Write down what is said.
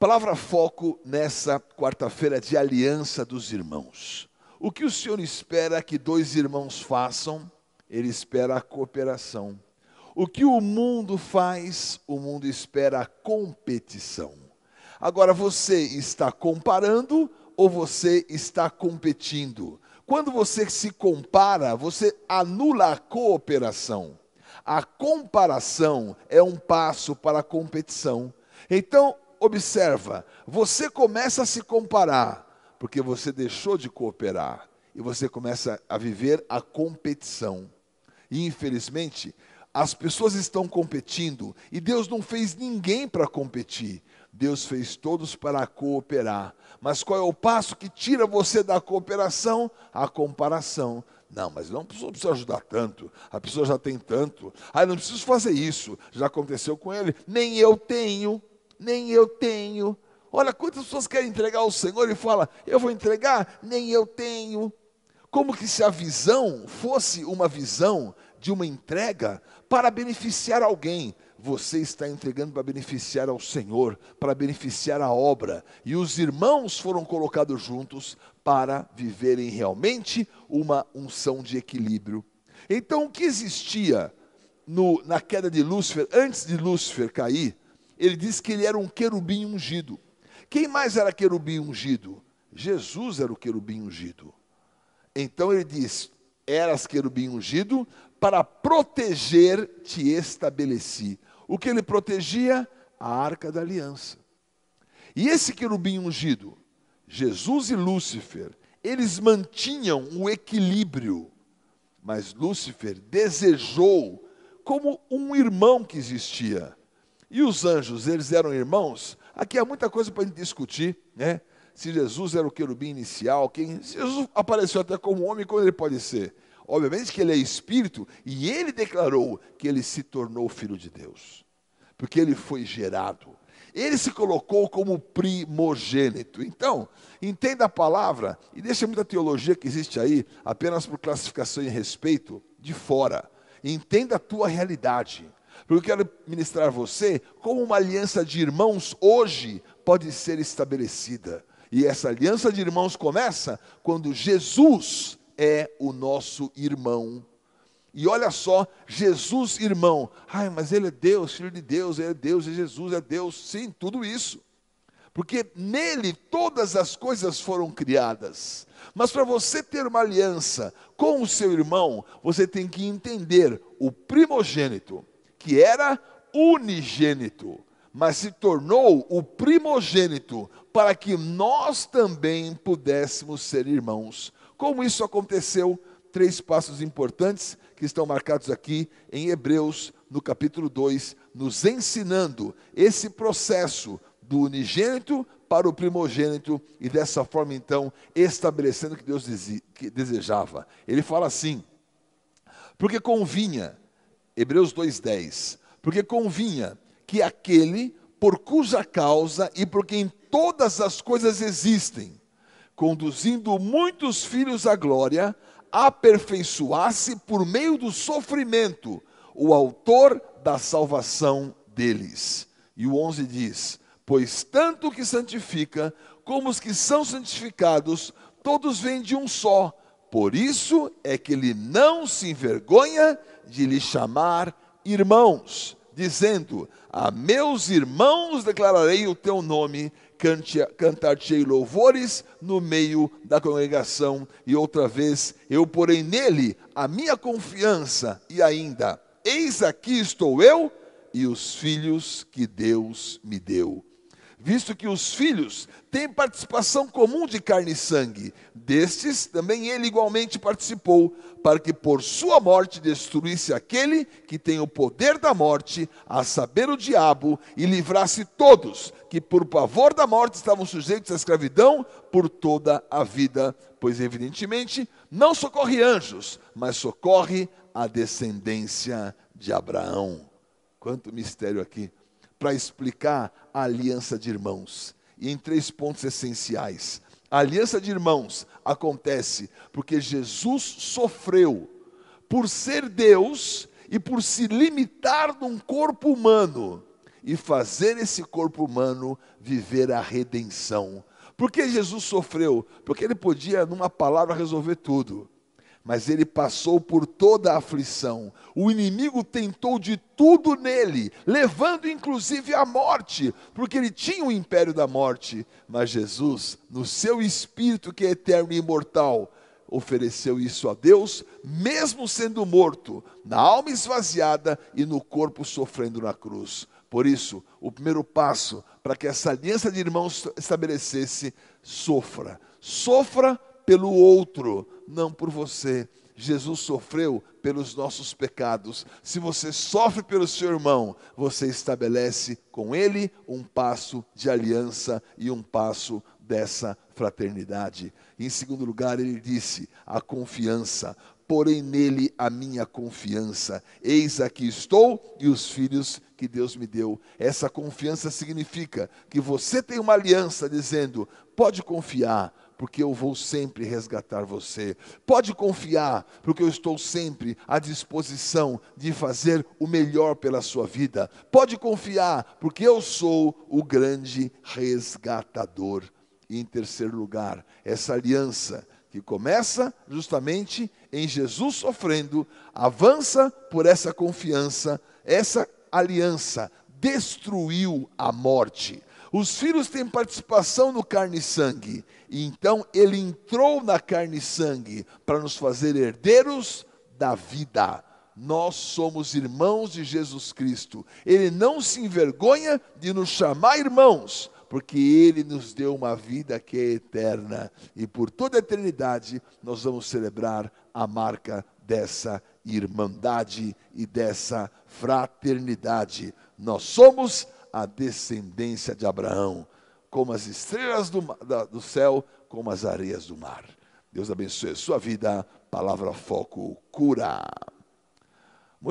Palavra foco nessa quarta-feira de aliança dos irmãos. O que o Senhor espera que dois irmãos façam? Ele espera a cooperação. O que o mundo faz? O mundo espera a competição. Agora você está comparando ou você está competindo? Quando você se compara, você anula a cooperação. A comparação é um passo para a competição. Então, observa, você começa a se comparar, porque você deixou de cooperar e você começa a viver a competição. E infelizmente, as pessoas estão competindo e Deus não fez ninguém para competir. Deus fez todos para cooperar. Mas qual é o passo que tira você da cooperação? A comparação. Não, mas não precisa ajudar tanto. A pessoa já tem tanto. Ah, não preciso fazer isso. Já aconteceu com ele. Nem eu tenho nem eu tenho. Olha quantas pessoas querem entregar ao Senhor e fala: "Eu vou entregar, nem eu tenho". Como que se a visão fosse uma visão de uma entrega para beneficiar alguém. Você está entregando para beneficiar ao Senhor, para beneficiar a obra. E os irmãos foram colocados juntos para viverem realmente uma unção de equilíbrio. Então, o que existia no, na queda de Lúcifer, antes de Lúcifer cair, ele diz que ele era um querubim ungido. Quem mais era querubim ungido? Jesus era o querubim ungido. Então ele diz: Eras querubim ungido, para proteger te estabeleci. O que ele protegia? A arca da aliança. E esse querubim ungido, Jesus e Lúcifer, eles mantinham o equilíbrio, mas Lúcifer desejou, como um irmão que existia, e os anjos, eles eram irmãos? Aqui há muita coisa para discutir, né? Se Jesus era o querubim inicial, quem se Jesus apareceu até como homem, quando ele pode ser? Obviamente que ele é espírito e ele declarou que ele se tornou filho de Deus, porque ele foi gerado. Ele se colocou como primogênito. Então, entenda a palavra e deixe muita teologia que existe aí, apenas por classificação e respeito, de fora. Entenda a tua realidade. Porque eu quero ministrar a você como uma aliança de irmãos hoje pode ser estabelecida. E essa aliança de irmãos começa quando Jesus é o nosso irmão. E olha só, Jesus irmão. Ai, mas ele é Deus, filho de Deus, ele é Deus, e é Jesus, é Deus. Sim, tudo isso. Porque nele todas as coisas foram criadas. Mas para você ter uma aliança com o seu irmão, você tem que entender o primogênito que era unigênito, mas se tornou o primogênito, para que nós também pudéssemos ser irmãos. Como isso aconteceu? Três passos importantes que estão marcados aqui em Hebreus, no capítulo 2, nos ensinando esse processo do unigênito para o primogênito e dessa forma então estabelecendo o que Deus desejava. Ele fala assim: porque convinha Hebreus 2,10. Porque convinha que aquele por cuja causa e por quem todas as coisas existem, conduzindo muitos filhos à glória, aperfeiçoasse por meio do sofrimento o autor da salvação deles. E o 11 diz: Pois tanto o que santifica como os que são santificados, todos vêm de um só por isso é que ele não se envergonha de lhe chamar irmãos, dizendo: A meus irmãos declararei o teu nome, cantar-te-ei louvores no meio da congregação. E outra vez, eu porei nele a minha confiança, e ainda: Eis aqui estou eu e os filhos que Deus me deu visto que os filhos têm participação comum de carne e sangue. Destes também ele igualmente participou, para que por sua morte destruísse aquele que tem o poder da morte, a saber, o diabo, e livrasse todos que por pavor da morte estavam sujeitos à escravidão por toda a vida. Pois, evidentemente, não socorre anjos, mas socorre a descendência de Abraão. Quanto mistério aqui! para explicar a aliança de irmãos. E em três pontos essenciais. A aliança de irmãos acontece porque Jesus sofreu por ser Deus e por se limitar num corpo humano e fazer esse corpo humano viver a redenção. Por que Jesus sofreu? Porque ele podia, numa palavra, resolver tudo mas ele passou por toda a aflição. O inimigo tentou de tudo nele, levando inclusive à morte, porque ele tinha o império da morte. Mas Jesus, no seu espírito que é eterno e imortal, ofereceu isso a Deus, mesmo sendo morto, na alma esvaziada e no corpo sofrendo na cruz. Por isso, o primeiro passo para que essa aliança de irmãos estabelecesse, sofra. Sofra pelo outro, não por você. Jesus sofreu pelos nossos pecados. Se você sofre pelo seu irmão, você estabelece com ele um passo de aliança e um passo dessa fraternidade. Em segundo lugar, ele disse: a confiança. Porém, nele a minha confiança. Eis aqui estou e os filhos que Deus me deu. Essa confiança significa que você tem uma aliança dizendo: pode confiar, porque eu vou sempre resgatar você. Pode confiar, porque eu estou sempre à disposição de fazer o melhor pela sua vida. Pode confiar, porque eu sou o grande resgatador. E em terceiro lugar, essa aliança que começa justamente em Jesus sofrendo, avança por essa confiança, essa aliança destruiu a morte. Os filhos têm participação no carne e sangue, e então ele entrou na carne e sangue para nos fazer herdeiros da vida. Nós somos irmãos de Jesus Cristo. Ele não se envergonha de nos chamar irmãos, porque ele nos deu uma vida que é eterna e por toda a eternidade nós vamos celebrar a marca dessa irmandade e dessa fraternidade. Nós somos a descendência de Abraão, como as estrelas do, da, do céu, como as areias do mar. Deus abençoe a sua vida. Palavra Foco Cura.